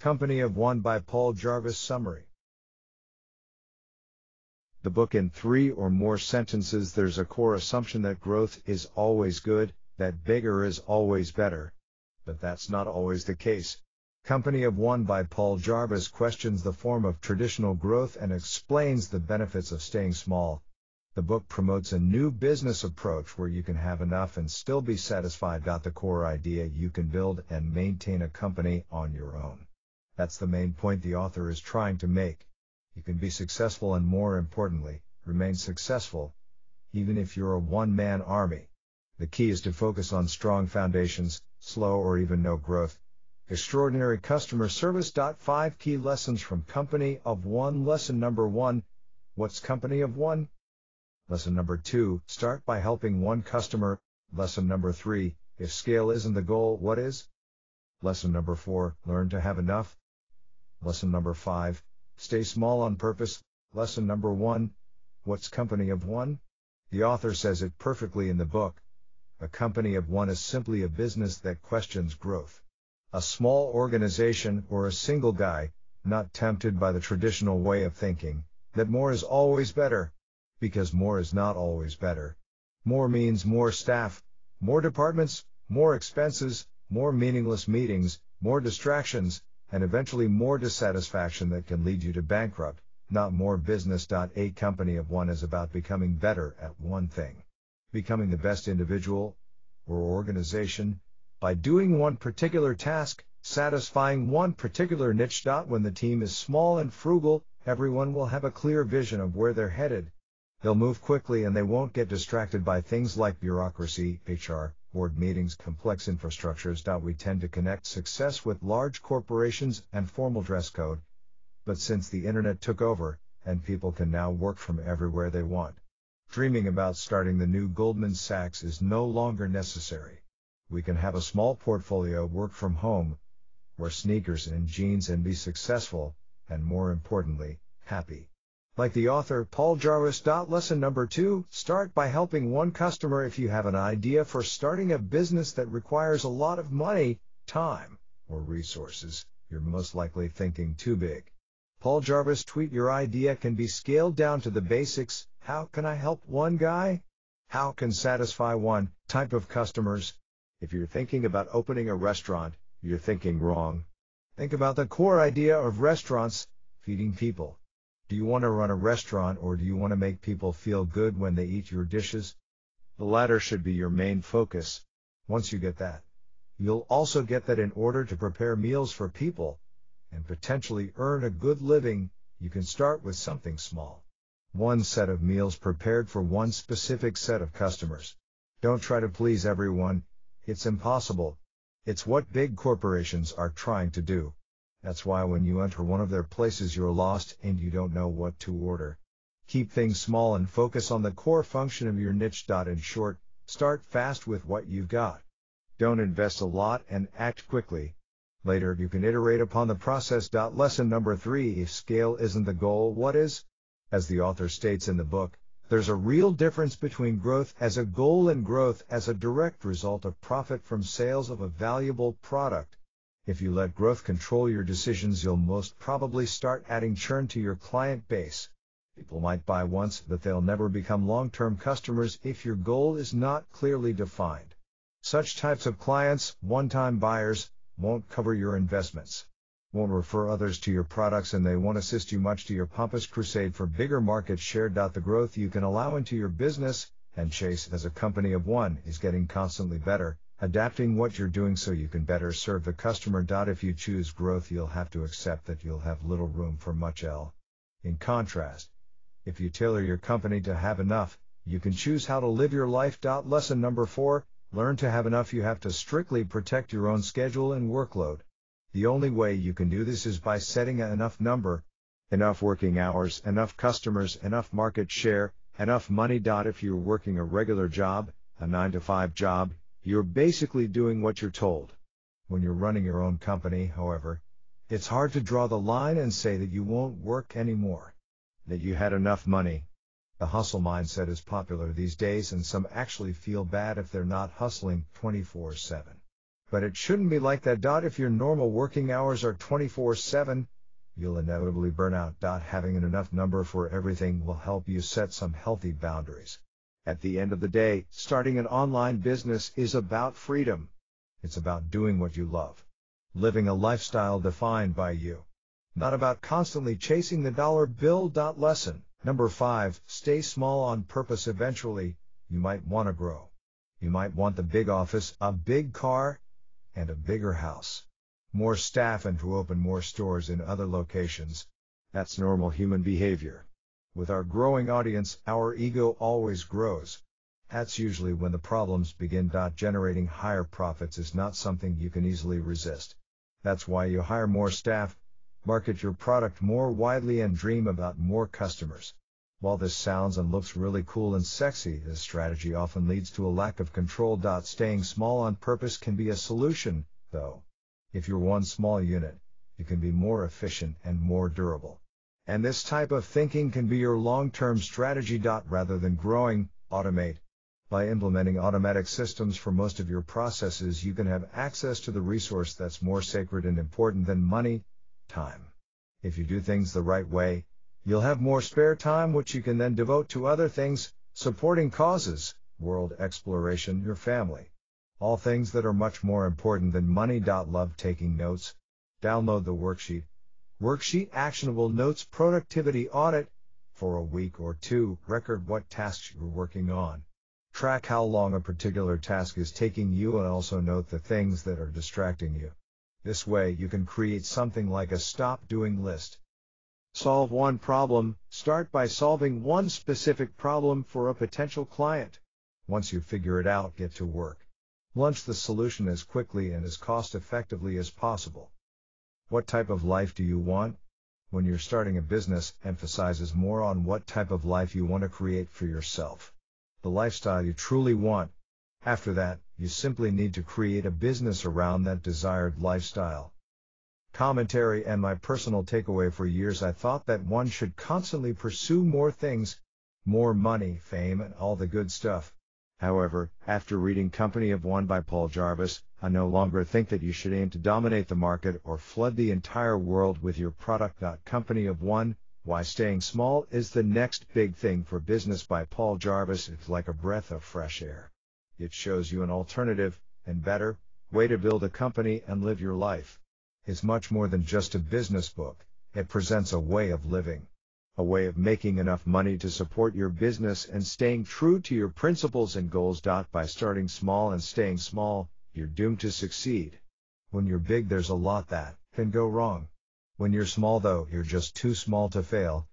Company of One by Paul Jarvis Summary. The book in three or more sentences there's a core assumption that growth is always good, that bigger is always better. But that's not always the case. Company of One by Paul Jarvis questions the form of traditional growth and explains the benefits of staying small. The book promotes a new business approach where you can have enough and still be satisfied. The core idea you can build and maintain a company on your own. That's the main point the author is trying to make. You can be successful and more importantly, remain successful, even if you're a one-man army. The key is to focus on strong foundations, slow or even no growth. Extraordinary customer service. Five key lessons from Company of One. Lesson number one. What's Company of One? Lesson number two. Start by helping one customer. Lesson number three. If scale isn't the goal, what is? Lesson number four. Learn to have enough. Lesson number 5 Stay small on purpose. Lesson number 1 What's company of one? The author says it perfectly in the book. A company of one is simply a business that questions growth. A small organization or a single guy, not tempted by the traditional way of thinking, that more is always better. Because more is not always better. More means more staff, more departments, more expenses, more meaningless meetings, more distractions, and eventually more dissatisfaction that can lead you to bankrupt, not more business. A company of one is about becoming better at one thing, becoming the best individual or organization by doing one particular task, satisfying one particular niche. When the team is small and frugal, everyone will have a clear vision of where they're headed. They'll move quickly and they won't get distracted by things like bureaucracy, HR, board meetings, complex infrastructures. We tend to connect success with large corporations and formal dress code. but Since the internet took over and people can now work from everywhere they want, dreaming about starting the new Goldman Sachs is no longer necessary. We can have a small portfolio, work from home, wear sneakers and jeans and be successful, and more importantly, happy. Like the author Paul Jarvis. Lesson number two start by helping one customer if you have an idea for starting a business that requires a lot of money, time, or resources. You're most likely thinking too big. Paul Jarvis tweet your idea can be scaled down to the basics. How can I help one guy? How can satisfy one type of customers? If you're thinking about opening a restaurant, you're thinking wrong. Think about the core idea of restaurants, feeding people. Do you want to run a restaurant or do you want to make people feel good when they eat your dishes? The latter should be your main focus. Once you get that, you'll also get that in order to prepare meals for people and potentially earn a good living, you can start with something small. One set of meals prepared for one specific set of customers. Don't try to please everyone, it's impossible. It's what big corporations are trying to do. That's why when you enter one of their places you're lost and you don't know what to order. Keep things small and focus on the core function of your niche. In short, start fast with what you've got. Don't invest a lot and act quickly. Later you can iterate upon the process. Lesson number three If scale isn't the goal, what is? As the author states in the book, there's a real difference between growth as a goal and growth as a direct result of profit from sales of a valuable product. If you let growth control your decisions, you'll most probably start adding churn to your client base. People might buy once, but they'll never become long term customers if your goal is not clearly defined. Such types of clients, one time buyers, won't cover your investments, won't refer others to your products, and they won't assist you much to your pompous crusade for bigger market share. The growth you can allow into your business and Chase as a company of one is getting constantly better adapting what you're doing so you can better serve the customer. If you choose growth, you'll have to accept that you'll have little room for much L. In contrast, if you tailor your company to have enough, you can choose how to live your life. Lesson number four learn to have enough. You have to strictly protect your own schedule and workload. The only way you can do this is by setting an enough number, enough working hours, enough customers, enough market share, enough money. If you're working a regular job, a 9 to 5 job, you're basically doing what you're told. When you're running your own company, however, it's hard to draw the line and say that you won't work anymore. That you had enough money. The hustle mindset is popular these days and some actually feel bad if they're not hustling 24-7. But it shouldn't be like that. If your normal working hours are 24-7, you'll inevitably burn out. Having an enough number for everything will help you set some healthy boundaries. At the end of the day, starting an online business is about freedom. It's about doing what you love, living a lifestyle defined by you, not about constantly chasing the dollar bill. Lesson number five stay small on purpose. Eventually, you might want to grow. You might want the big office, a big car, and a bigger house. More staff and to open more stores in other locations. That's normal human behavior. With our growing audience, our ego always grows. That's usually when the problems begin. Generating higher profits is not something you can easily resist. That's why you hire more staff, market your product more widely, and dream about more customers. While this sounds and looks really cool and sexy, this strategy often leads to a lack of control. Staying small on purpose can be a solution, though. If you're one small unit, you can be more efficient and more durable. And this type of thinking can be your long-term strategy. Rather than growing, automate. By implementing automatic systems for most of your processes, you can have access to the resource that's more sacred and important than money, time. If you do things the right way, you'll have more spare time which you can then devote to other things, supporting causes, world exploration, your family. All things that are much more important than money. Love taking notes. Download the worksheet Worksheet Actionable Notes Productivity Audit for a week or two, record what tasks you're working on. Track how long a particular task is taking you and also note the things that are distracting you. This way, you can create something like a stop doing list. Solve one problem. Start by solving one specific problem for a potential client. Once you figure it out, get to work. Launch the solution as quickly and as cost effectively as possible. What type of life do you want? When you're starting a business, emphasizes more on what type of life you want to create for yourself. The lifestyle you truly want. After that, you simply need to create a business around that desired lifestyle. Commentary and my personal takeaway for years I thought that one should constantly pursue more things, more money, fame, and all the good stuff. However, after reading Company of One by Paul Jarvis, I no longer think that you should aim to dominate the market or flood the entire world with your product. Company of One, Why Staying Small is the Next Big Thing for Business by Paul Jarvis is like a breath of fresh air. It shows you an alternative, and better, way to build a company and live your life. It's much more than just a business book, it presents a way of living a way of making enough money to support your business and staying true to your principles and goals. By starting small and staying small, you're doomed to succeed. When you're big, there's a lot that can go wrong. When you're small, though, you're just too small to fail.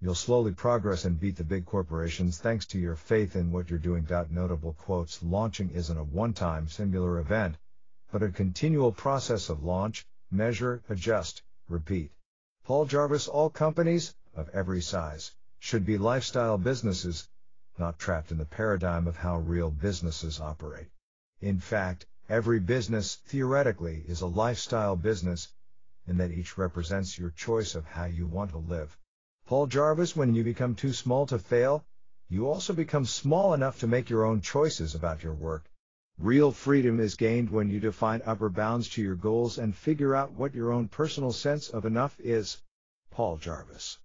You'll slowly progress and beat the big corporations thanks to your faith in what you're doing. Notable quotes Launching isn't a one time singular event, but a continual process of launch, measure, adjust, repeat. Paul Jarvis All companies of every size, should be lifestyle businesses, not trapped in the paradigm of how real businesses operate. In fact, every business, theoretically, is a lifestyle business, in that each represents your choice of how you want to live. Paul Jarvis, when you become too small to fail, you also become small enough to make your own choices about your work. Real freedom is gained when you define upper bounds to your goals and figure out what your own personal sense of enough is. Paul Jarvis.